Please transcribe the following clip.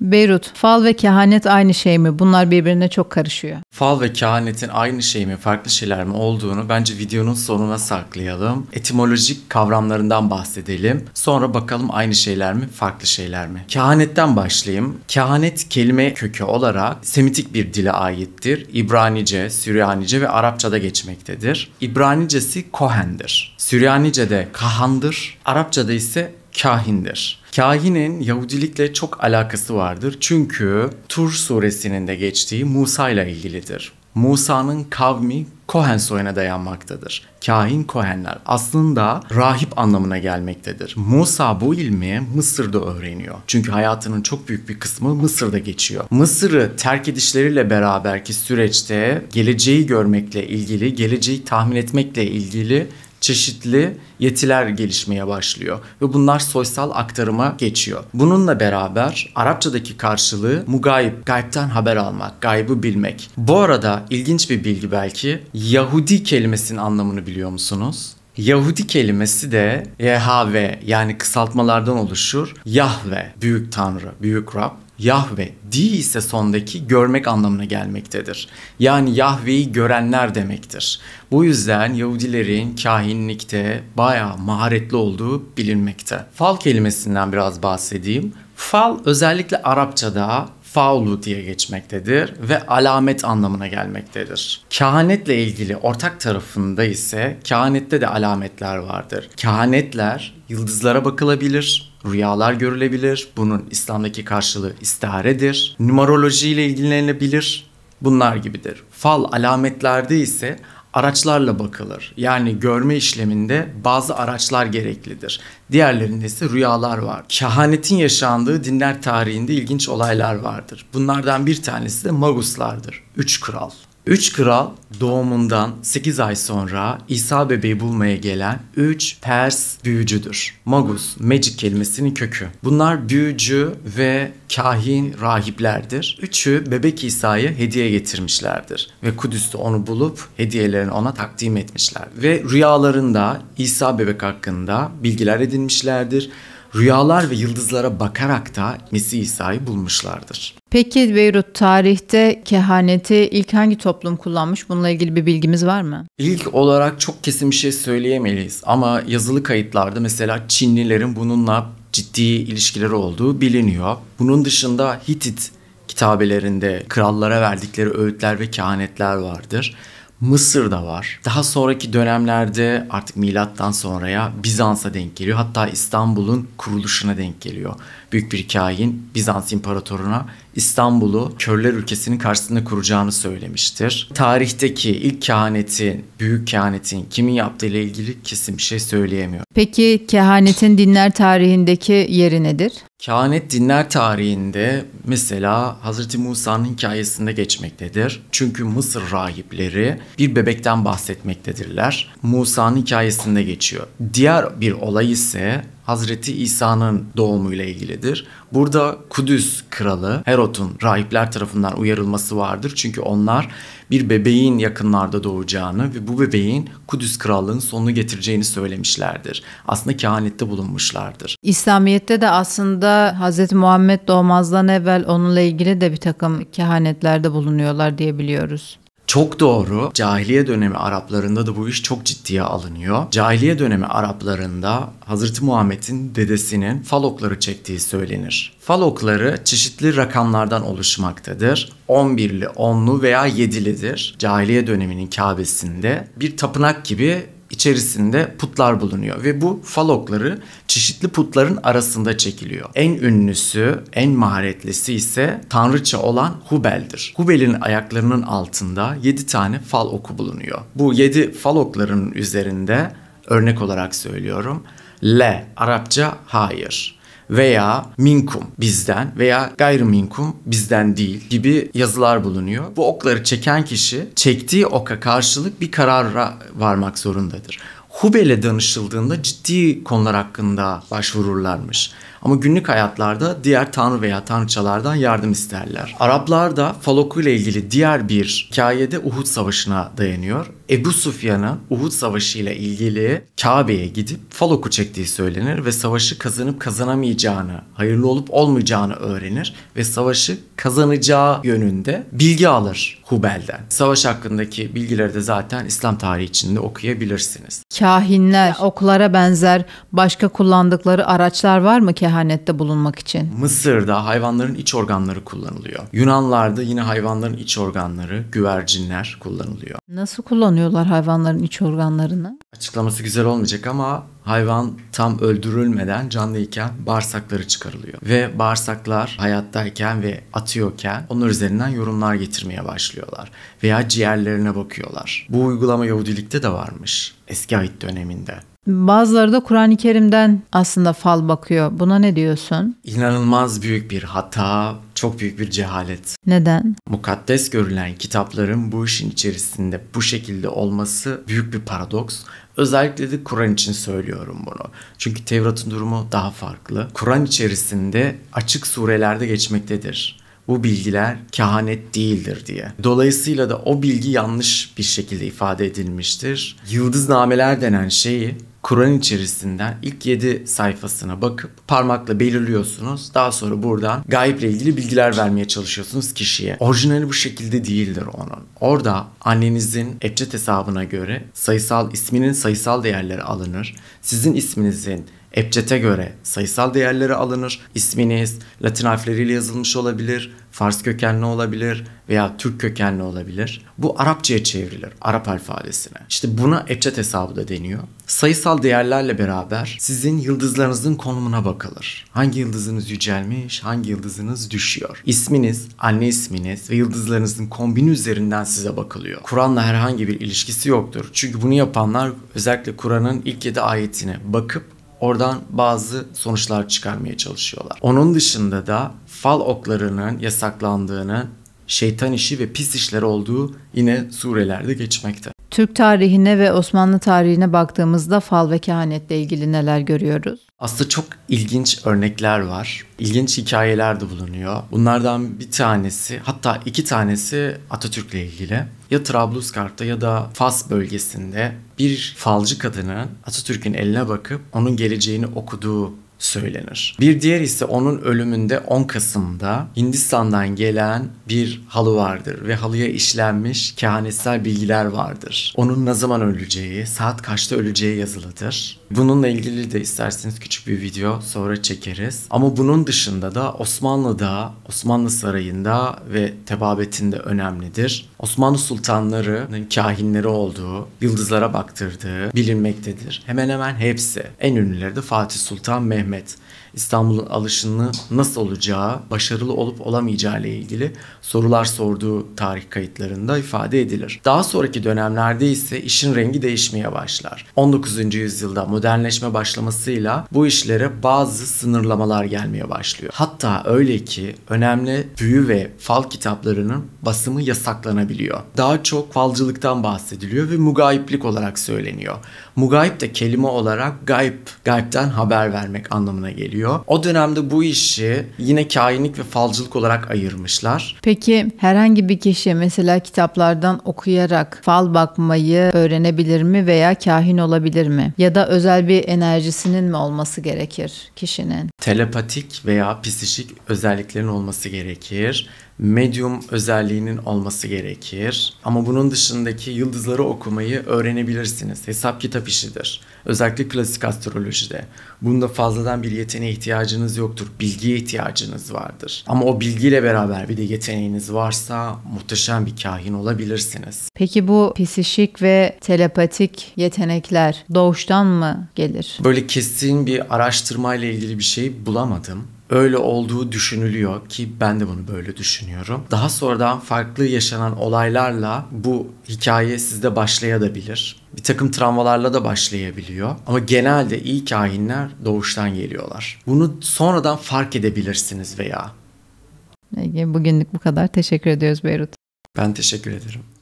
Beyrut, fal ve kehanet aynı şey mi? Bunlar birbirine çok karışıyor. Fal ve kehanetin aynı şey mi, farklı şeyler mi olduğunu bence videonun sonuna saklayalım. Etimolojik kavramlarından bahsedelim. Sonra bakalım aynı şeyler mi, farklı şeyler mi? Kehanetten başlayayım. Kehanet kelime kökü olarak Semitik bir dile aittir. İbranice, Süryanice ve Arapçada geçmektedir. İbranicesi Kohen'dir. Süryanice'de Kahan'dır. Arapçada ise kahindir. Kahinin Yahudilikle çok alakası vardır çünkü Tur suresinin de geçtiği Musa ile ilgilidir. Musa'nın kavmi Kohen soyuna dayanmaktadır. Kahin Kohenler aslında rahip anlamına gelmektedir. Musa bu ilmi Mısır'da öğreniyor. Çünkü hayatının çok büyük bir kısmı Mısır'da geçiyor. Mısır'ı terk edişleriyle beraberki süreçte geleceği görmekle ilgili, geleceği tahmin etmekle ilgili çeşitli yetiler gelişmeye başlıyor ve bunlar soysal aktarıma geçiyor. Bununla beraber Arapçadaki karşılığı mugayip, gaybden haber almak, gaybı bilmek. Bu arada ilginç bir bilgi belki Yahudi kelimesinin anlamını biliyor musunuz? Yahudi kelimesi de Yehave yani kısaltmalardan oluşur. Yahve, büyük tanrı, büyük Rab. Yahve di ise sondaki görmek anlamına gelmektedir. Yani Yahve'yi görenler demektir. Bu yüzden Yahudilerin kahinlikte bayağı maharetli olduğu bilinmekte. Fal kelimesinden biraz bahsedeyim. Fal özellikle Arapçada faulu diye geçmektedir ve alamet anlamına gelmektedir. Kehanetle ilgili ortak tarafında ise kehanette de alametler vardır. Kehanetler yıldızlara bakılabilir, rüyalar görülebilir. Bunun İslam'daki karşılığı istiharedir. Numaroloji ile ilgilenebilir. Bunlar gibidir. Fal alametlerde ise araçlarla bakılır. Yani görme işleminde bazı araçlar gereklidir. Diğerlerinde ise rüyalar var. Kehanetin yaşandığı dinler tarihinde ilginç olaylar vardır. Bunlardan bir tanesi de Maguslardır. Üç kral. Üç kral doğumundan 8 ay sonra İsa bebeği bulmaya gelen 3 Pers büyücüdür. Magus, magic kelimesinin kökü. Bunlar büyücü ve kahin rahiplerdir. Üçü bebek İsa'yı hediye getirmişlerdir. Ve Kudüs'te onu bulup hediyelerini ona takdim etmişler. Ve rüyalarında İsa bebek hakkında bilgiler edinmişlerdir rüyalar ve yıldızlara bakarak da Mesih İsa'yı bulmuşlardır. Peki Beyrut tarihte kehaneti ilk hangi toplum kullanmış? Bununla ilgili bir bilgimiz var mı? İlk olarak çok kesin bir şey söyleyemeliyiz. ama yazılı kayıtlarda mesela Çinlilerin bununla ciddi ilişkileri olduğu biliniyor. Bunun dışında Hitit kitabelerinde krallara verdikleri öğütler ve kehanetler vardır. Mısır'da var. Daha sonraki dönemlerde artık milattan sonraya Bizans'a denk geliyor. Hatta İstanbul'un kuruluşuna denk geliyor büyük bir kain Bizans imparatoruna İstanbul'u körler ülkesinin karşısında kuracağını söylemiştir. Tarihteki ilk kehanetin, büyük kehanetin kimin yaptığı ile ilgili kesin bir şey söyleyemiyorum. Peki kehanetin dinler tarihindeki yeri nedir? Kehanet dinler tarihinde mesela Hazreti Musa'nın hikayesinde geçmektedir. Çünkü Mısır rahipleri bir bebekten bahsetmektedirler. Musa'nın hikayesinde geçiyor. Diğer bir olay ise Hazreti İsa'nın doğumuyla ilgilidir. Burada Kudüs kralı Herod'un rahipler tarafından uyarılması vardır. Çünkü onlar bir bebeğin yakınlarda doğacağını ve bu bebeğin Kudüs krallığının sonunu getireceğini söylemişlerdir. Aslında kehanette bulunmuşlardır. İslamiyet'te de aslında Hz. Muhammed doğmazdan evvel onunla ilgili de bir takım kehanetlerde bulunuyorlar diyebiliyoruz. Çok doğru. Cahiliye dönemi Araplarında da bu iş çok ciddiye alınıyor. Cahiliye dönemi Araplarında Hazreti Muhammed'in dedesinin falokları çektiği söylenir. Falokları çeşitli rakamlardan oluşmaktadır. 11'li, 10'lu veya 7'lidir. Cahiliye döneminin Kabe'sinde bir tapınak gibi içerisinde putlar bulunuyor ve bu falokları çeşitli putların arasında çekiliyor. En ünlüsü, en maharetlisi ise tanrıça olan Hubel'dir. Hubel'in ayaklarının altında 7 tane fal oku bulunuyor. Bu 7 fal oklarının üzerinde örnek olarak söylüyorum. Le, Arapça hayır veya minkum bizden veya gayriminkum bizden değil gibi yazılar bulunuyor. Bu okları çeken kişi çektiği oka karşılık bir karara varmak zorundadır. Hubel'e danışıldığında ciddi konular hakkında başvururlarmış. Ama günlük hayatlarda diğer tanrı veya tanrıçalardan yardım isterler. Araplar da Falok'u ile ilgili diğer bir hikayede Uhud Savaşı'na dayanıyor Ebu Sufyan'ın Uhud Savaşı ile ilgili Kabe'ye gidip Falok'u çektiği söylenir ve savaşı kazanıp kazanamayacağını, hayırlı olup olmayacağını öğrenir ve savaşı kazanacağı yönünde bilgi alır Hubel'den. Savaş hakkındaki bilgileri de zaten İslam tarihi içinde okuyabilirsiniz. Kahinler, oklara benzer başka kullandıkları araçlar var mı kehanette bulunmak için? Mısır'da hayvanların iç organları kullanılıyor. Yunanlarda yine hayvanların iç organları, güvercinler kullanılıyor. Nasıl kullanıyor? kullanıyorlar hayvanların iç organlarını. Açıklaması güzel olmayacak ama hayvan tam öldürülmeden canlıyken bağırsakları çıkarılıyor. Ve bağırsaklar hayattayken ve atıyorken onlar üzerinden yorumlar getirmeye başlıyorlar. Veya ciğerlerine bakıyorlar. Bu uygulama Yahudilikte de varmış eski ahit döneminde. Bazıları da Kur'an-ı Kerim'den aslında fal bakıyor. Buna ne diyorsun? İnanılmaz büyük bir hata çok büyük bir cehalet. Neden? Mukaddes görülen kitapların bu işin içerisinde bu şekilde olması büyük bir paradoks. Özellikle de Kur'an için söylüyorum bunu. Çünkü Tevrat'ın durumu daha farklı. Kur'an içerisinde açık surelerde geçmektedir bu bilgiler kehanet değildir diye. Dolayısıyla da o bilgi yanlış bir şekilde ifade edilmiştir. Yıldız nameler denen şeyi Kur'an içerisinden ilk 7 sayfasına bakıp parmakla belirliyorsunuz. Daha sonra buradan gayiple ilgili bilgiler vermeye çalışıyorsunuz kişiye. Orijinali bu şekilde değildir onun. Orada annenizin Ebced hesabına göre sayısal isminin sayısal değerleri alınır. Sizin isminizin Epcet'e göre sayısal değerleri alınır. İsminiz Latin harfleriyle yazılmış olabilir, Fars kökenli olabilir veya Türk kökenli olabilir. Bu Arapçaya çevrilir, Arap alfabesine. İşte buna Epcet hesabı da deniyor. Sayısal değerlerle beraber sizin yıldızlarınızın konumuna bakılır. Hangi yıldızınız yücelmiş, hangi yıldızınız düşüyor. İsminiz, anne isminiz ve yıldızlarınızın kombini üzerinden size bakılıyor. Kur'an'la herhangi bir ilişkisi yoktur. Çünkü bunu yapanlar özellikle Kur'an'ın ilk 7 ayetine bakıp Oradan bazı sonuçlar çıkarmaya çalışıyorlar. Onun dışında da fal oklarının yasaklandığını, şeytan işi ve pis işler olduğu yine surelerde geçmekte. Türk tarihine ve Osmanlı tarihine baktığımızda fal ve kehanetle ilgili neler görüyoruz? Aslında çok ilginç örnekler var. İlginç hikayeler de bulunuyor. Bunlardan bir tanesi hatta iki tanesi Atatürk'le ilgili. Ya Trablusgarp'ta ya da Fas bölgesinde bir falcı kadının Atatürk'ün eline bakıp onun geleceğini okuduğu söylenir. Bir diğer ise onun ölümünde 10 Kasım'da Hindistan'dan gelen bir halı vardır ve halıya işlenmiş kehanetsel bilgiler vardır. Onun ne zaman öleceği, saat kaçta öleceği yazılıdır. Bununla ilgili de isterseniz küçük bir video sonra çekeriz. Ama bunun dışında da Osmanlı'da, Osmanlı Sarayı'nda ve tebabetinde önemlidir. Osmanlı sultanlarının kahinleri olduğu, yıldızlara baktırdığı bilinmektedir. Hemen hemen hepsi. En ünlüleri de Fatih Sultan Mehmet Mehmet İstanbul'un alışını nasıl olacağı, başarılı olup olamayacağı ile ilgili sorular sorduğu tarih kayıtlarında ifade edilir. Daha sonraki dönemlerde ise işin rengi değişmeye başlar. 19. yüzyılda modernleşme başlamasıyla bu işlere bazı sınırlamalar gelmeye başlıyor. Hatta öyle ki önemli büyü ve fal kitaplarının basımı yasaklanabiliyor. Daha çok falcılıktan bahsediliyor ve mugayiplik olarak söyleniyor. Mugayip de kelime olarak gayb, gaybden haber vermek anlamına geliyor. O dönemde bu işi yine kainlik ve falcılık olarak ayırmışlar. Peki herhangi bir kişi mesela kitaplardan okuyarak fal bakmayı öğrenebilir mi veya kahin olabilir mi? Ya da özel bir enerjisinin mi olması gerekir kişinin? Telepatik veya psişik özelliklerin olması gerekir medium özelliğinin olması gerekir. Ama bunun dışındaki yıldızları okumayı öğrenebilirsiniz. Hesap kitap işidir. Özellikle klasik astrolojide. Bunda fazladan bir yeteneğe ihtiyacınız yoktur. Bilgiye ihtiyacınız vardır. Ama o bilgiyle beraber bir de yeteneğiniz varsa muhteşem bir kahin olabilirsiniz. Peki bu pisişik ve telepatik yetenekler doğuştan mı gelir? Böyle kesin bir araştırmayla ilgili bir şey bulamadım öyle olduğu düşünülüyor ki ben de bunu böyle düşünüyorum. Daha sonradan farklı yaşanan olaylarla bu hikaye sizde başlayabilir. Bir takım travmalarla da başlayabiliyor. Ama genelde ilk kahinler doğuştan geliyorlar. Bunu sonradan fark edebilirsiniz veya. Bugünlük bu kadar. Teşekkür ediyoruz Beyrut. Ben teşekkür ederim.